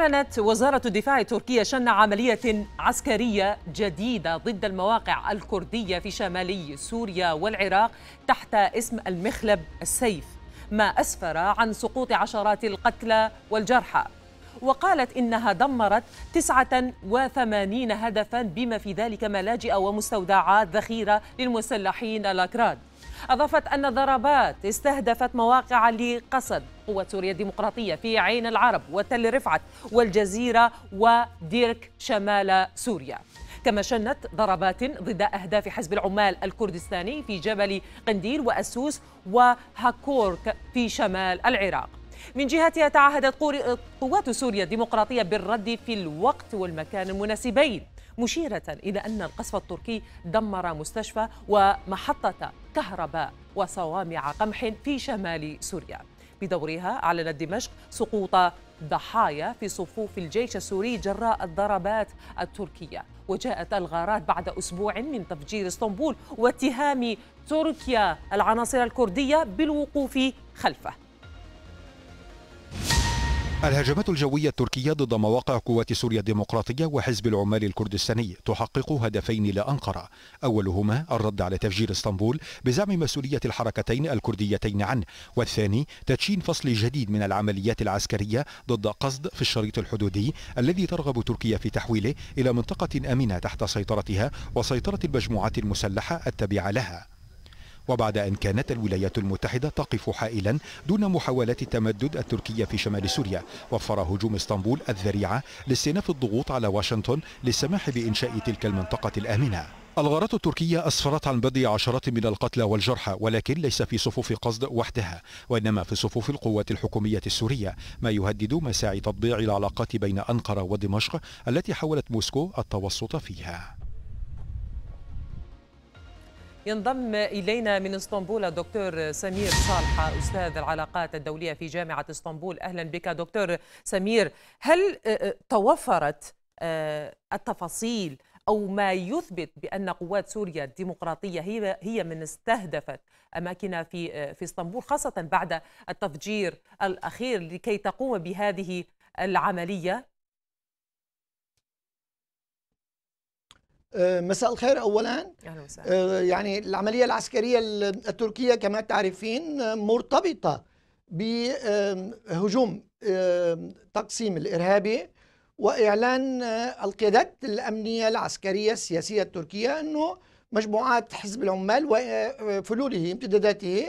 أعلنت وزارة الدفاع التركية شن عملية عسكرية جديدة ضد المواقع الكردية في شمالي سوريا والعراق تحت اسم المخلب السيف ما أسفر عن سقوط عشرات القتلى والجرحى وقالت إنها دمرت 89 هدفا بما في ذلك ملاجئ ومستودعات ذخيرة للمسلحين الأكراد أضافت أن الضربات استهدفت مواقع لقصد قوة سوريا الديمقراطية في عين العرب وتل رفعت والجزيرة وديرك شمال سوريا كما شنت ضربات ضد أهداف حزب العمال الكردستاني في جبل قنديل وأسوس وهاكورك في شمال العراق من جهتها تعهدت قوات سوريا الديمقراطية بالرد في الوقت والمكان المناسبين مشيرة إلى أن القصف التركي دمر مستشفى ومحطة كهرباء وصوامع قمح في شمال سوريا بدورها أعلنت دمشق سقوط ضحايا في صفوف الجيش السوري جراء الضربات التركية وجاءت الغارات بعد أسبوع من تفجير اسطنبول واتهام تركيا العناصر الكردية بالوقوف خلفه الهجمات الجوية التركية ضد مواقع قوات سوريا الديمقراطية وحزب العمال الكردستاني تحقق هدفين لأنقرة أولهما الرد على تفجير اسطنبول بزعم مسؤولية الحركتين الكرديتين عنه والثاني تدشين فصل جديد من العمليات العسكرية ضد قصد في الشريط الحدودي الذي ترغب تركيا في تحويله إلى منطقة أمنة تحت سيطرتها وسيطرة المجموعات المسلحة التابعة لها وبعد أن كانت الولايات المتحدة تقف حائلا دون محاولات التمدد التركية في شمال سوريا وفر هجوم اسطنبول الذريعة لاستئناف الضغوط على واشنطن للسماح بإنشاء تلك المنطقة الآمنة الغارات التركية أسفرت عن بضع عشرات من القتلى والجرحى ولكن ليس في صفوف قصد وحدها وإنما في صفوف القوات الحكومية السورية ما يهدد مساعي تطبيع العلاقات بين أنقرة ودمشق التي حاولت موسكو التوسط فيها ينضم إلينا من اسطنبول الدكتور سمير صالحة أستاذ العلاقات الدولية في جامعة اسطنبول أهلا بك دكتور سمير هل آه، آه، توفرت آه، التفاصيل أو ما يثبت بأن قوات سوريا الديمقراطية هي هي من استهدفت أماكن في في اسطنبول خاصة بعد التفجير الأخير لكي تقوم بهذه العملية آه، مساء الخير اولا أهلا آه، يعني العمليه العسكريه التركيه كما تعرفين مرتبطه بهجوم آه، تقسيم الارهابي واعلان القيادات الامنيه العسكريه السياسيه التركيه انه مجموعات حزب العمال وفلوله امتداداته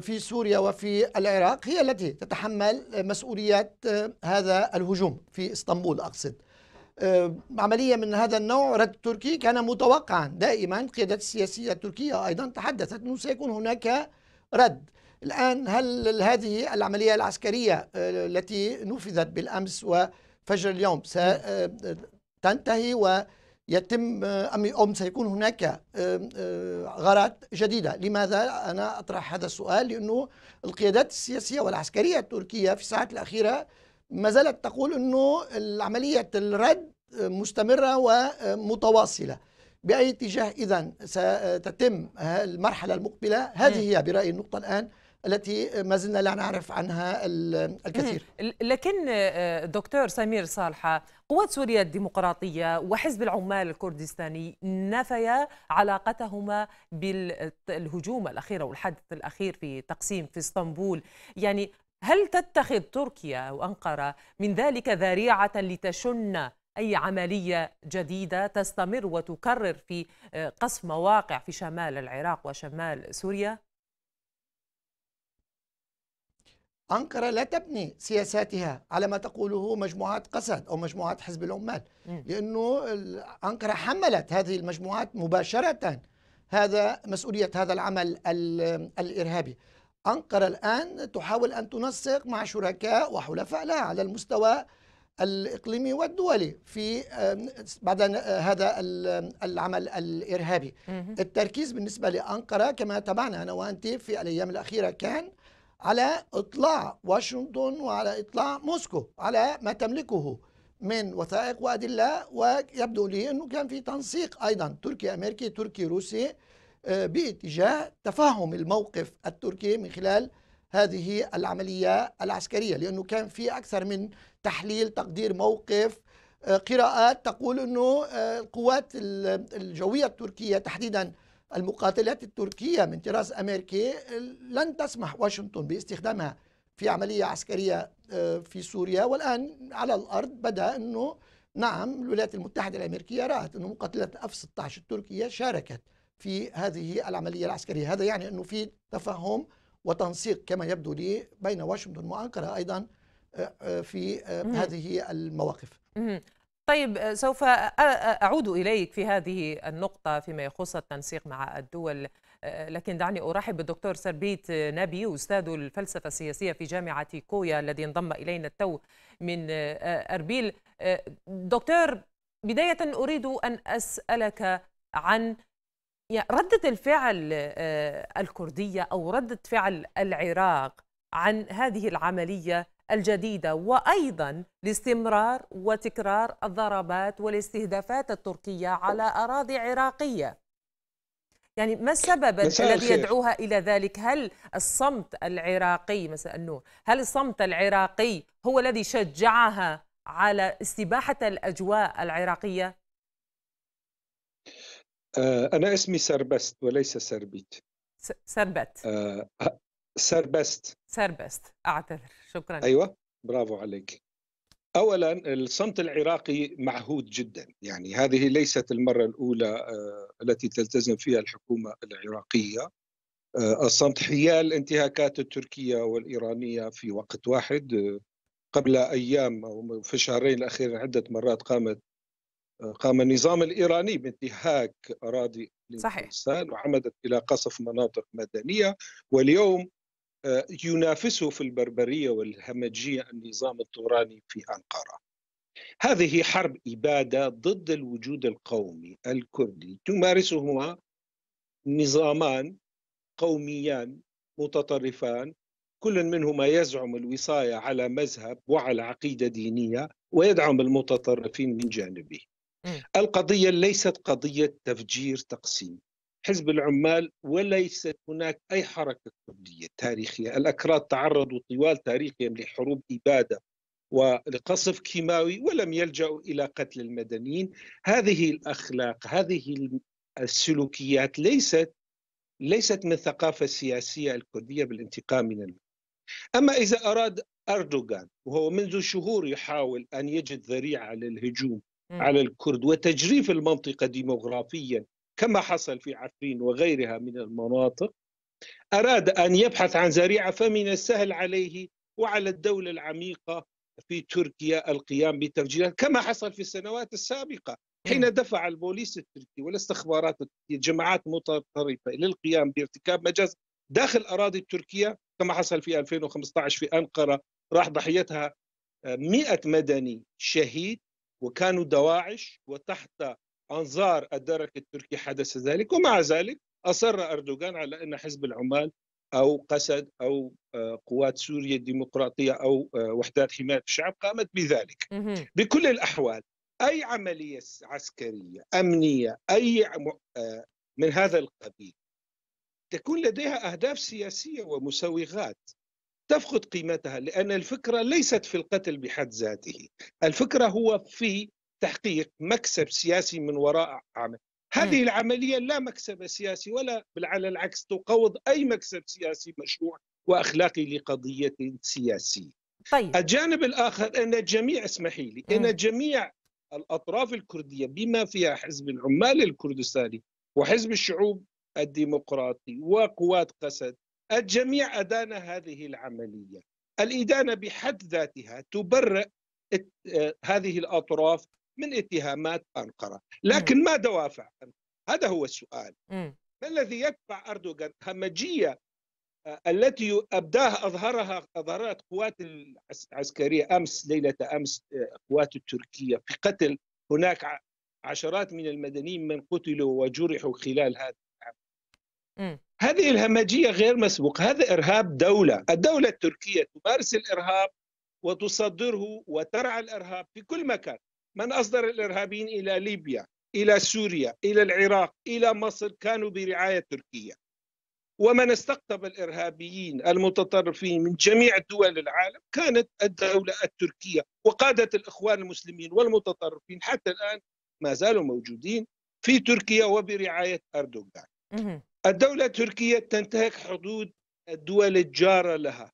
في سوريا وفي العراق هي التي تتحمل مسؤوليات هذا الهجوم في اسطنبول اقصد آه، عملية من هذا النوع رد تركي كان متوقعا دائما القيادات السياسية التركية أيضا تحدثت أنه سيكون هناك رد الآن هل هذه العملية العسكرية آه، التي نفذت بالأمس وفجر اليوم ستنتهي نعم. آه، ويتم أم أم سيكون هناك غارات جديدة لماذا أنا أطرح هذا السؤال لأنه القيادات السياسية والعسكرية التركية في الساعات الأخيرة ما زالت تقول أنه العمليه الرد مستمرة ومتواصلة بأي اتجاه إذا ستتم المرحلة المقبلة هذه هي برأيي النقطة الآن التي ما زلنا لا نعرف عنها الكثير لكن آه، دكتور سمير صالحة قوات سوريا الديمقراطية وحزب العمال الكردستاني نفيا علاقتهما بالهجوم الأخير أو الحدث الأخير في تقسيم في اسطنبول يعني هل تتخذ تركيا أو أنقرة من ذلك ذريعة لتشن أي عملية جديدة تستمر وتكرر في آه، قصف مواقع في شمال العراق وشمال سوريا؟ أنقرة لا تبني سياساتها على ما تقوله مجموعات قسد أو مجموعات حزب العمال لأنه أنقرة حملت هذه المجموعات مباشرة هذا مسؤولية هذا العمل الإرهابي أنقرة الآن تحاول أن تنسق مع شركاء وحلفاء لها على المستوى الإقليمي والدولي في بعد آه، هذا العمل الإرهابي التركيز بالنسبة لأنقرة كما تابعنا أنا وأنت في الأيام الأخيرة كان على إطلاع واشنطن وعلى إطلاع موسكو على ما تملكه من وثائق وأدلة ويبدو لي أنه كان في تنسيق أيضا تركي أمريكي تركي روسي آه، باتجاه تفهم الموقف التركي من خلال هذه العملية العسكرية لأنه كان في أكثر من تحليل تقدير موقف آه، قراءات تقول أنه آه، القوات الجوية التركية تحديدا المقاتلات التركية من طراز أمريكي لن تسمح واشنطن باستخدامها في عملية عسكرية في سوريا والآن على الأرض بدأ أنه نعم الولايات المتحدة الأمريكية رأت أنه مقاتلات F-16 التركية شاركت في هذه العملية العسكرية هذا يعني أنه في تفهم وتنسيق كما يبدو لي بين واشنطن وأنقرة أيضا آه، آه، في آه، هذه المواقف طيب سوف أعود إليك في هذه النقطة فيما يخص التنسيق مع الدول لكن دعني أرحب بالدكتور سربيت نبي أستاذ الفلسفة السياسية في جامعة كويا الذي انضم إلينا التو من أربيل دكتور بداية أريد أن أسألك عن يعني ردة الفعل آه، الكردية أو ردة فعل العراق عن هذه العملية الجديدة وأيضا لاستمرار وتكرار الضربات والاستهدافات التركية على أراضي عراقية يعني ما السبب الذي يدعوها إلى ذلك هل الصمت العراقي مثلا النور هل الصمت العراقي هو الذي شجعها على استباحة الأجواء العراقية آه، أنا اسمي سربست وليس سربيت سربت آه، سربست سربست أعتذر شكرا أيوة برافو عليك أولا الصمت العراقي معهود جدا يعني هذه ليست المرة الأولى آه، التي تلتزم فيها الحكومة العراقية الصمت حيال انتهاكات التركية والإيرانية في وقت واحد قبل أيام أو في الشهرين الأخيرين عدة مرات قامت قام النظام الإيراني بانتهاك أراضي الإنسان وعمدت إلى قصف مناطق مدنية واليوم آه، ينافسه في البربرية والهمجية النظام الطوراني في أنقرة هذه حرب إبادة ضد الوجود القومي الكردي تمارسهما نظامان قوميان متطرفان كل منهما يزعم الوصاية على مذهب وعلى عقيدة دينية ويدعم المتطرفين من جانبه القضية ليست قضية تفجير تقسيم حزب العمال وليست هناك أي حركة كردية تاريخية الأكراد تعرضوا طوال تاريخهم لحروب إبادة ولقصف كيماوي ولم يلجأوا إلى قتل المدنيين هذه الأخلاق هذه السلوكيات ليست ليست من الثقافة السياسية الكردية بالانتقام من المدنيين أما إذا أراد أردوغان وهو منذ شهور يحاول أن يجد ذريعة للهجوم على الكرد وتجريف المنطقة ديموغرافيا كما حصل في عفرين وغيرها من المناطق أراد أن يبحث عن ذريعة فمن السهل عليه وعلى الدولة العميقة في تركيا القيام بتفجيرات كما حصل في السنوات السابقة حين دفع البوليس التركي والاستخبارات التركية جماعات متطرفة للقيام بارتكاب مجاز داخل أراضي تركيا كما حصل في 2015 في أنقرة راح ضحيتها 100 مدني شهيد وكانوا دواعش وتحت انظار الدرك التركي حدث ذلك ومع ذلك اصر اردوغان على ان حزب العمال او قسد او آه، قوات سوريا الديمقراطيه او آه، وحدات حمايه الشعب قامت بذلك بكل الاحوال اي عمليه عسكريه امنيه اي آه، من هذا القبيل تكون لديها اهداف سياسيه ومسوغات تفقد قيمتها لأن الفكرة ليست في القتل بحد ذاته الفكرة هو في تحقيق مكسب سياسي من وراء عمل هذه العملية لا مكسب سياسي ولا بل على العكس تقوض أي مكسب سياسي مشروع وأخلاقي لقضية سياسية طيب. الجانب الآخر أن الجميع اسمحي لي أن جميع الأطراف الكردية بما فيها حزب العمال الكردستاني وحزب الشعوب الديمقراطي وقوات قسد الجميع أدان هذه العملية الإدانة بحد ذاتها تبرئ آه، هذه الأطراف من اتهامات أنقرة لكن ما دوافع هذا هو السؤال ما الذي يدفع أردوغان همجية آه، التي أبداها أظهرها أظهرت قوات العسكرية أمس ليلة أمس آه، قوات التركية في قتل هناك عشرات من المدنيين من قتلوا وجرحوا خلال هذا هذه الهمجية غير مسبوقة هذا إرهاب دولة الدولة التركية تمارس الإرهاب وتصدره وترعى الإرهاب في كل مكان من أصدر الإرهابيين إلى ليبيا إلى سوريا إلى العراق إلى مصر كانوا برعاية تركية ومن استقطب الإرهابيين المتطرفين من جميع دول العالم كانت الدولة التركية وقادة الإخوان المسلمين والمتطرفين حتى الآن ما زالوا موجودين في تركيا وبرعاية أردوغان الدولة التركية تنتهك حدود الدول الجارة لها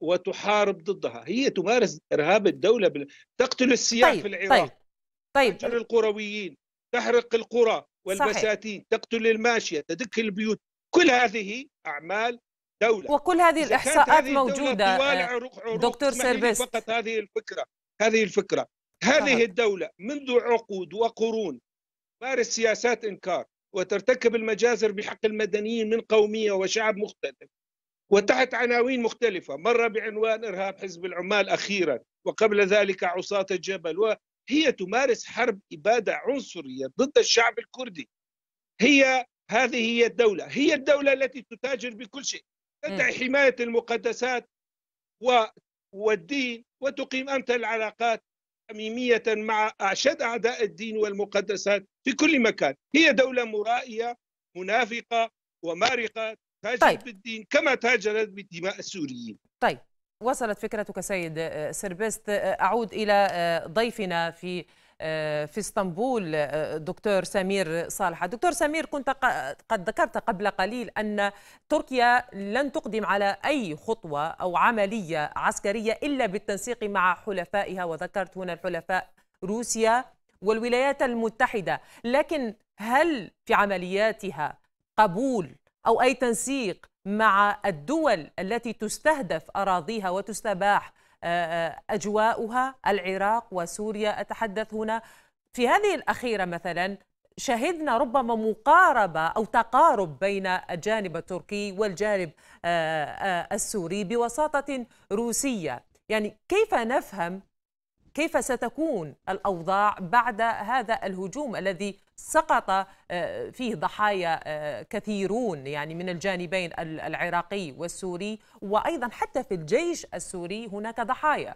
وتحارب ضدها هي تمارس إرهاب الدولة بال... تقتل السياح طيب. في العراق طيب. طيب تقتل القرويين تحرق القرى والبساتين صحيح. تقتل الماشية تدك البيوت كل هذه أعمال دولة وكل هذه الإحصاءات هذه موجودة آه، عروق عروق دكتور سيربس فقط هذه الفكرة هذه الفكرة هذه صحيح. الدولة منذ عقود وقرون مارس سياسات إنكار وترتكب المجازر بحق المدنيين من قومية وشعب مختلف وتحت عناوين مختلفة مرة بعنوان إرهاب حزب العمال أخيرا وقبل ذلك عصاة الجبل وهي تمارس حرب إبادة عنصرية ضد الشعب الكردي هي هذه هي الدولة هي الدولة التي تتاجر بكل شيء تدعي حماية المقدسات والدين وتقيم أنت العلاقات حميمية مع أعشاد أعداء الدين والمقدسات في كل مكان هي دولة مرائية منافقة ومارقة تاجرت طيب. بالدين كما تاجرت بدماء السوريين طيب وصلت فكرتك سيد آه، سربست آه، أعود إلى آه، ضيفنا في آه، في اسطنبول آه، دكتور سمير صالح دكتور سمير كنت قد ذكرت قبل قليل أن تركيا لن تقدم على أي خطوة أو عملية عسكرية إلا بالتنسيق مع حلفائها وذكرت هنا الحلفاء روسيا والولايات المتحدة لكن هل في عملياتها قبول أو أي تنسيق مع الدول التي تستهدف أراضيها وتستباح آه، آه، أجواؤها العراق وسوريا أتحدث هنا في هذه الأخيرة مثلا شهدنا ربما مقاربة أو تقارب بين الجانب التركي والجانب آه، السوري بوساطة روسية يعني كيف نفهم كيف ستكون الأوضاع بعد هذا الهجوم الذي سقط آه، فيه ضحايا آه، كثيرون يعني من الجانبين العراقي والسوري وأيضا حتى في الجيش السوري هناك ضحايا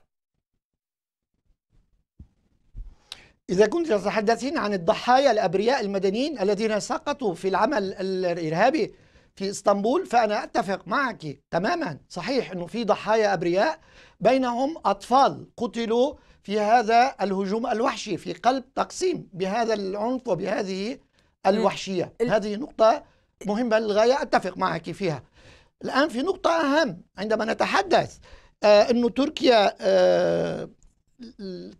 إذا كنت تتحدثين عن الضحايا الأبرياء المدنيين الذين سقطوا في العمل الإرهابي في اسطنبول فأنا أتفق معك تماما صحيح أنه في ضحايا أبرياء بينهم أطفال قتلوا في هذا الهجوم الوحشي في قلب تقسيم بهذا العنف وبهذه الوحشيه هذه نقطه مهمه للغايه اتفق معك فيها الان في نقطه اهم عندما نتحدث أن آه، انه تركيا آه،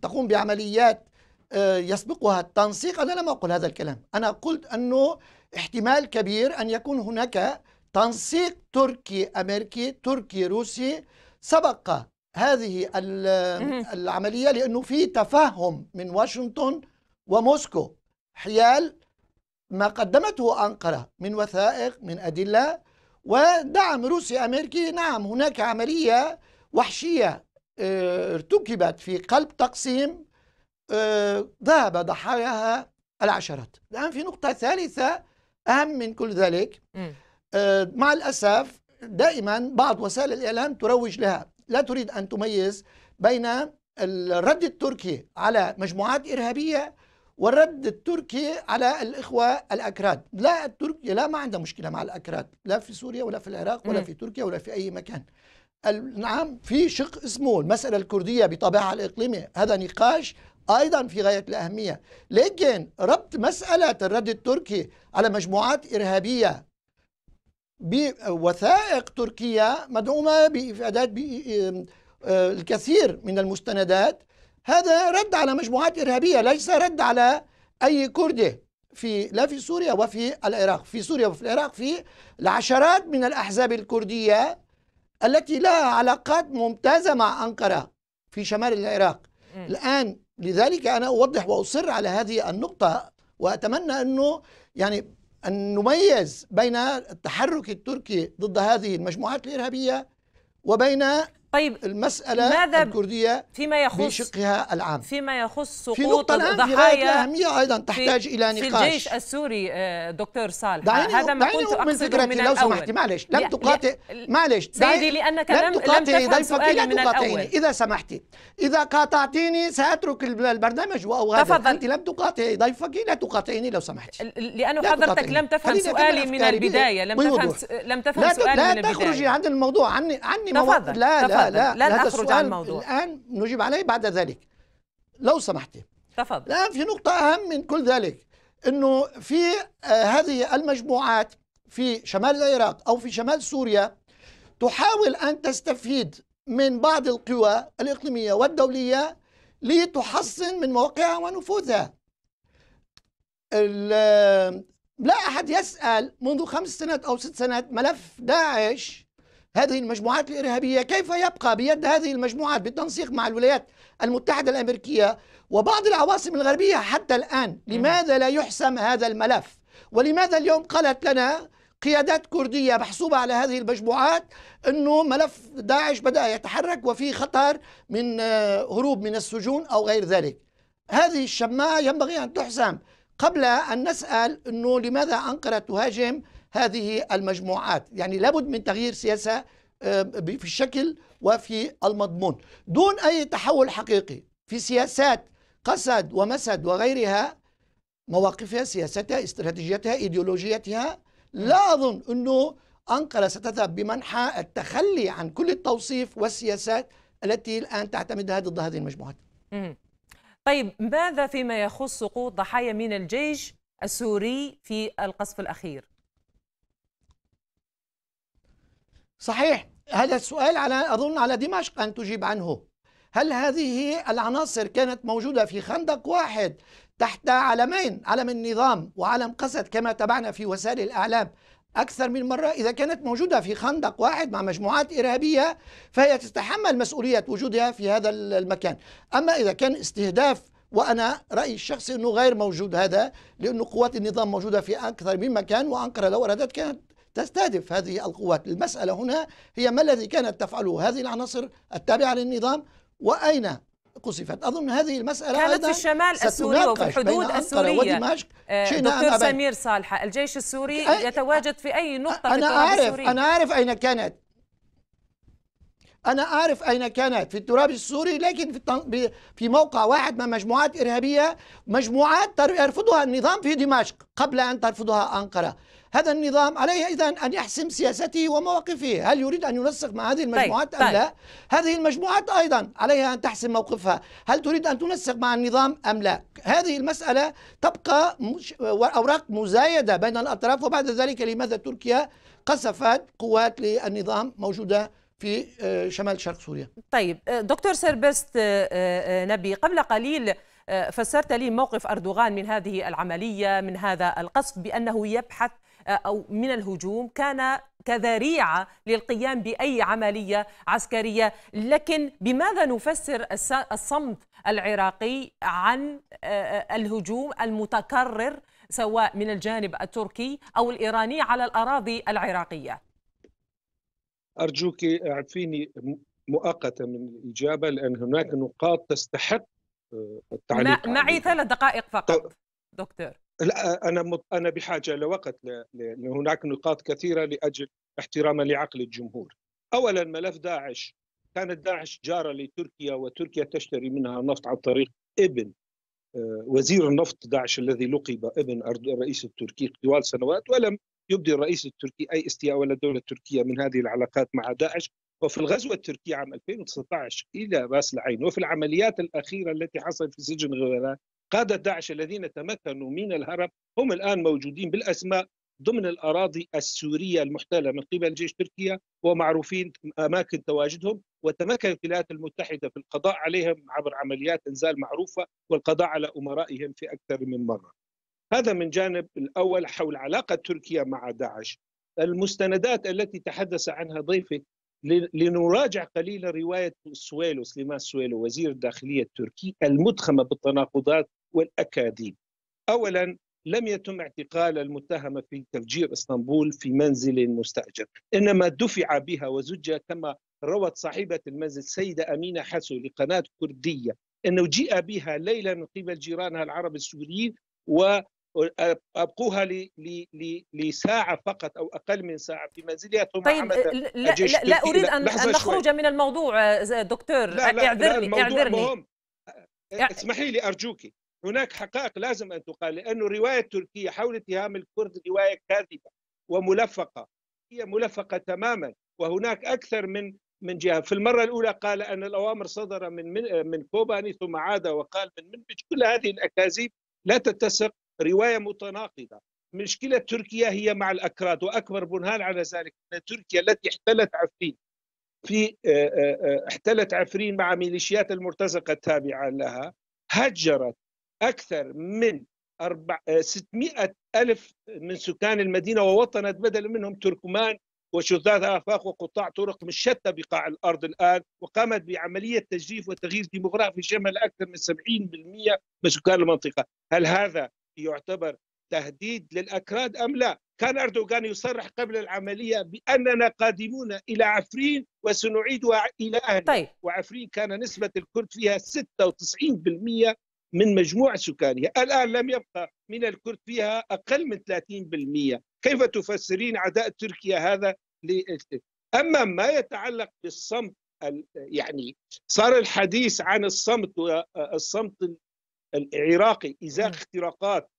تقوم بعمليات آه، يسبقها التنسيق انا لم اقل هذا الكلام انا قلت انه احتمال كبير ان يكون هناك تنسيق تركي امريكي تركي روسي سبق هذه العملية لأنه في تفهم من واشنطن وموسكو حيال ما قدمته أنقرة من وثائق من أدلة ودعم روسي أمريكي نعم هناك عملية وحشية آه، ارتكبت في قلب تقسيم آه، ذهب ضحاياها العشرات الآن في نقطة ثالثة أهم من كل ذلك آه، مع الأسف دائما بعض وسائل الإعلام تروج لها لا تريد أن تميز بين الرد التركي على مجموعات إرهابية والرد التركي على الإخوة الأكراد لا تركيا لا ما عندها مشكلة مع الأكراد لا في سوريا ولا في العراق ولا في تركيا ولا في أي مكان نعم في شق اسمه المسألة الكردية بطبيعة الإقليمي هذا نقاش أيضا في غاية الأهمية لكن ربط مسألة الرد التركي على مجموعات إرهابية بوثائق تركيا مدعومة بإفادات إيه، آه، الكثير من المستندات هذا رد على مجموعات إرهابية ليس رد على أي كردي في لا في سوريا وفي العراق في سوريا وفي العراق في العشرات من الأحزاب الكردية التي لها علاقات ممتازة مع أنقرة في شمال العراق م. الآن لذلك أنا أوضح وأصر على هذه النقطة وأتمنى أنه يعني أن نميز بين التحرك التركي ضد هذه المجموعات الإرهابية وبين طيب المسألة ماذا الكردية فيما يخص بشقها العام فيما يخص سقوط في نقطة الضحايا أهمية أيضا تحتاج في إلى نقاش في الجيش السوري آه، دكتور صالح دعيني هذا ما كنت أقصد من فكرتي من لو سمحتي معلش لم تقاطع معلش سيدي لأنك لم تقاطعي ضيفك لن تقاطعيني إذا سمحتي إذا قاطعتيني سأترك البرنامج وأغادر تفضل أنت لم تقاطعي ضيفك لا تقاطعيني لو سمحتي لأنه حضرتك لم تفهم سؤالي من البداية لم تفهم لم تفهم سؤالي من البداية لا تخرجي عن الموضوع عني عني لا لا لا لا لن لا أخرج عن الموضوع الآن نجيب عليه بعد ذلك لو سمحت تفضل الآن في نقطة أهم من كل ذلك أنه في آه، هذه المجموعات في شمال العراق أو في شمال سوريا تحاول أن تستفيد من بعض القوى الإقليمية والدولية لتحصن من موقعها ونفوذها آه، لا أحد يسأل منذ خمس سنوات أو ست سنوات ملف داعش هذه المجموعات الإرهابية كيف يبقى بيد هذه المجموعات بالتنسيق مع الولايات المتحدة الأمريكية وبعض العواصم الغربية حتى الآن لماذا لا يحسم هذا الملف ولماذا اليوم قالت لنا قيادات كردية محسوبة على هذه المجموعات أنه ملف داعش بدأ يتحرك وفي خطر من آه، هروب من السجون أو غير ذلك هذه الشماعة ينبغي أن تحسم قبل أن نسأل أنه لماذا أنقرة تهاجم هذه المجموعات يعني لابد من تغيير سياسة آه، في الشكل وفي المضمون دون أي تحول حقيقي في سياسات قسد ومسد وغيرها مواقفها سياستها استراتيجيتها ايديولوجيتها لا أظن أنه أنقرة ستذهب بمنحى التخلي عن كل التوصيف والسياسات التي الآن تعتمدها ضد هذه المجموعات طيب ماذا فيما يخص سقوط ضحايا من الجيش السوري في القصف الأخير؟ صحيح هذا السؤال على أظن على دمشق أن تجيب عنه هل هذه العناصر كانت موجودة في خندق واحد تحت علمين علم النظام وعلم قسد كما تابعنا في وسائل الأعلام أكثر من مرة إذا كانت موجودة في خندق واحد مع مجموعات إرهابية فهي تتحمل مسؤولية وجودها في هذا المكان أما إذا كان استهداف وأنا رأيي الشخصي أنه غير موجود هذا لأنه قوات النظام موجودة في أكثر من مكان وأنقرة لو أرادت كانت تستهدف هذه القوات المسألة هنا هي ما الذي كانت تفعله هذه العناصر التابعة للنظام وأين قصفت أظن هذه المسألة كانت في الشمال السوري وفي الحدود السورية آه، دكتور سمير صالحة الجيش السوري أه يتواجد في أي نقطة أنا في أعرف السوري. أنا أعرف أين كانت أنا أعرف أين كانت في التراب السوري لكن في في موقع واحد من مجموعات إرهابية مجموعات يرفضها النظام في دمشق قبل أن ترفضها أنقرة هذا النظام عليه إذا أن يحسم سياسته ومواقفه هل يريد أن ينسق مع هذه طيب، المجموعات طيب. أم طيب. لا هذه المجموعات أيضا عليها أن تحسم موقفها هل تريد أن تنسق مع النظام أم لا هذه المسألة تبقى أوراق مزايدة بين الأطراف وبعد ذلك لماذا تركيا قصفت قوات للنظام موجودة في آه، شمال شرق سوريا طيب آه، دكتور سربست آه، نبي قبل قليل فسرت لي موقف أردوغان من هذه العملية من هذا القصف بأنه يبحث أو من الهجوم كان كذريعة للقيام بأي عملية عسكرية لكن بماذا نفسر الصمت العراقي عن آه، آه، الهجوم المتكرر سواء من الجانب التركي أو الإيراني على الأراضي العراقية أرجوك اعفيني مؤقتا من الإجابة لأن هناك نقاط تستحق آه، التعليق معي ثلاث دقائق فقط دكتور لا انا انا بحاجه لوقت لان هناك نقاط كثيره لاجل احتراما لعقل الجمهور. اولا ملف داعش كانت داعش جاره لتركيا وتركيا تشتري منها نفط عن طريق ابن آه، وزير النفط داعش الذي لقب ابن الرئيس التركي طوال سنوات ولم يبدي الرئيس التركي اي استياء ولا الدوله التركيه من هذه العلاقات مع داعش وفي الغزوه التركيه عام 2019 الى راس العين وفي العمليات الاخيره التي حصلت في سجن غيلان قادة داعش الذين تمكنوا من الهرب هم الآن موجودين بالأسماء ضمن الأراضي السورية المحتلة من قبل جيش تركيا ومعروفين أماكن تواجدهم وتمكنت الولايات المتحدة في القضاء عليهم عبر عمليات إنزال معروفة والقضاء على أمرائهم في أكثر من مرة هذا من جانب الأول حول علاقة تركيا مع داعش المستندات التي تحدث عنها ضيفي لنراجع قليلا رواية سويلوس سليمان سويلو وزير الداخلية التركي المدخمة بالتناقضات والأكاذيب أولا لم يتم اعتقال المتهمة في تفجير اسطنبول في منزل مستأجر إنما دفع بها وزج كما روت صاحبة المنزل السيده أمينة حسو لقناة كردية أنه جيء بها ليلا من قبل جيرانها العرب السوريين وأبقوها لساعة فقط أو أقل من ساعة في منزلها ثم طيب لا, لا, لا أريد أن, أن نخرج من الموضوع آه، دكتور لا لا اعذرني لا الموضوع اعذرني مهم. اسمحي لي أرجوكي هناك حقائق لازم أن تقال لانه الرواية التركية حول اتهام الكرد رواية كاذبة وملفقة هي ملفقة تماما وهناك أكثر من من جهة في المرة الأولى قال أن الأوامر صدر من من, من كوباني ثم عاد وقال من منبج كل هذه الأكاذيب لا تتسق رواية متناقضة مشكلة تركيا هي مع الأكراد وأكبر برهان على ذلك أن تركيا التي احتلت عفرين في آه، آه، آه، احتلت عفرين مع ميليشيات المرتزقة التابعة لها هجرت أكثر من 600 آه، ألف من سكان المدينة ووطنت بدلا منهم تركمان وشذاذ آفاق وقطاع طرق من شتى بقاع الأرض الآن وقامت بعملية تجريف وتغيير ديموغرافي شمل أكثر من 70% من سكان المنطقة هل هذا يعتبر تهديد للأكراد أم لا كان أردوغان يصرح قبل العملية بأننا قادمون إلى عفرين وسنعيدها إلى أهلها طيب. وعفرين كان نسبة الكرد فيها 96% من مجموع سكانها الآن لم يبقى من الكرد فيها أقل من 30% كيف تفسرين عداء تركيا هذا أما ما يتعلق بالصمت يعني صار الحديث عن الصمت الصمت العراقي إزاء نعم. اختراقات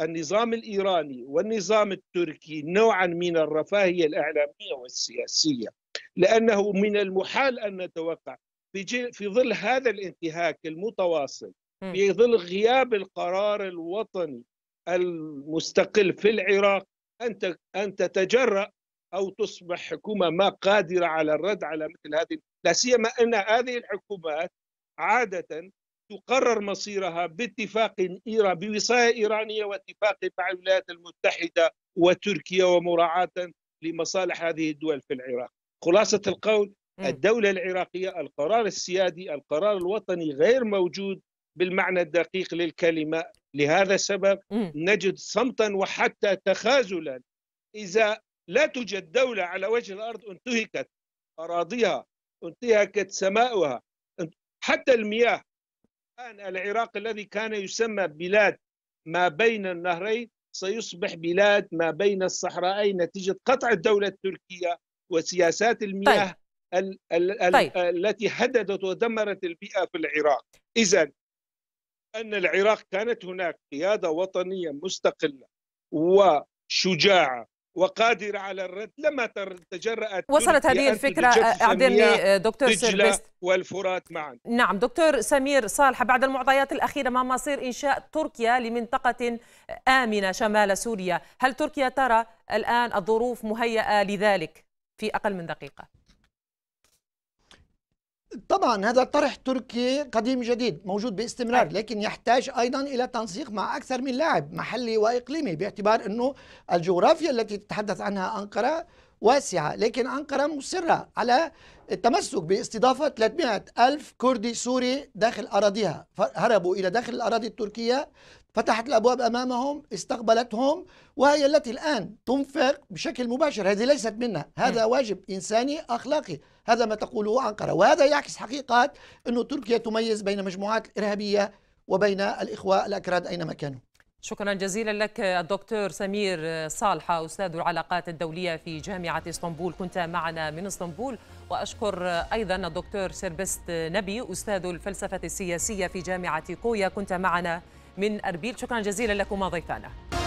النظام الإيراني والنظام التركي نوعا من الرفاهية الإعلامية والسياسية لأنه من المحال أن نتوقع في, في ظل هذا الانتهاك المتواصل في ظل غياب القرار الوطني المستقل في العراق أن أن تتجرأ أو تصبح حكومة ما قادرة على الرد على مثل هذه لا سيما أن هذه الحكومات عادة تقرر مصيرها باتفاق إيران بوصاية إيرانية واتفاق مع الولايات المتحدة وتركيا ومراعاة لمصالح هذه الدول في العراق خلاصة القول الدولة العراقية القرار السيادي القرار الوطني غير موجود بالمعنى الدقيق للكلمة لهذا السبب نجد صمتا وحتى تخاذلا إذا لا توجد دولة على وجه الأرض انتهكت أراضيها انتهكت سماؤها حتى المياه الآن العراق الذي كان يسمى بلاد ما بين النهرين سيصبح بلاد ما بين الصحراءين نتيجة قطع الدولة التركية وسياسات المياه طيب. ال ال ال طيب. التي هددت ودمرت البيئة في العراق إذا أن العراق كانت هناك قيادة وطنية مستقلة وشجاعة وقادرة على الرد لما تجرأت وصلت هذه الفكرة أعذرني دكتور سيربست والفرات معا نعم دكتور سمير صالح بعد المعطيات الأخيرة ما مصير إنشاء تركيا لمنطقة آمنة شمال سوريا هل تركيا ترى الآن الظروف مهيئة لذلك في أقل من دقيقة طبعا هذا طرح تركي قديم جديد موجود باستمرار لكن يحتاج ايضا الى تنسيق مع اكثر من لاعب محلي واقليمي باعتبار انه الجغرافيا التي تتحدث عنها انقره واسعة لكن أنقرة مصرة على التمسك باستضافة 300 ألف كردي سوري داخل أراضيها هربوا إلى داخل الأراضي التركية فتحت الأبواب أمامهم استقبلتهم وهي التي الآن تنفق بشكل مباشر هذه ليست منا هذا م. واجب إنساني أخلاقي هذا ما تقوله أنقرة وهذا يعكس حقيقة أن تركيا تميز بين مجموعات إرهابية وبين الإخوة الأكراد أينما كانوا شكرا جزيلا لك الدكتور سمير صالحة أستاذ العلاقات الدولية في جامعة اسطنبول كنت معنا من اسطنبول وأشكر أيضا الدكتور سيربست نبي أستاذ الفلسفة السياسية في جامعة كويا كنت معنا من أربيل شكرا جزيلا لكما ضيفانا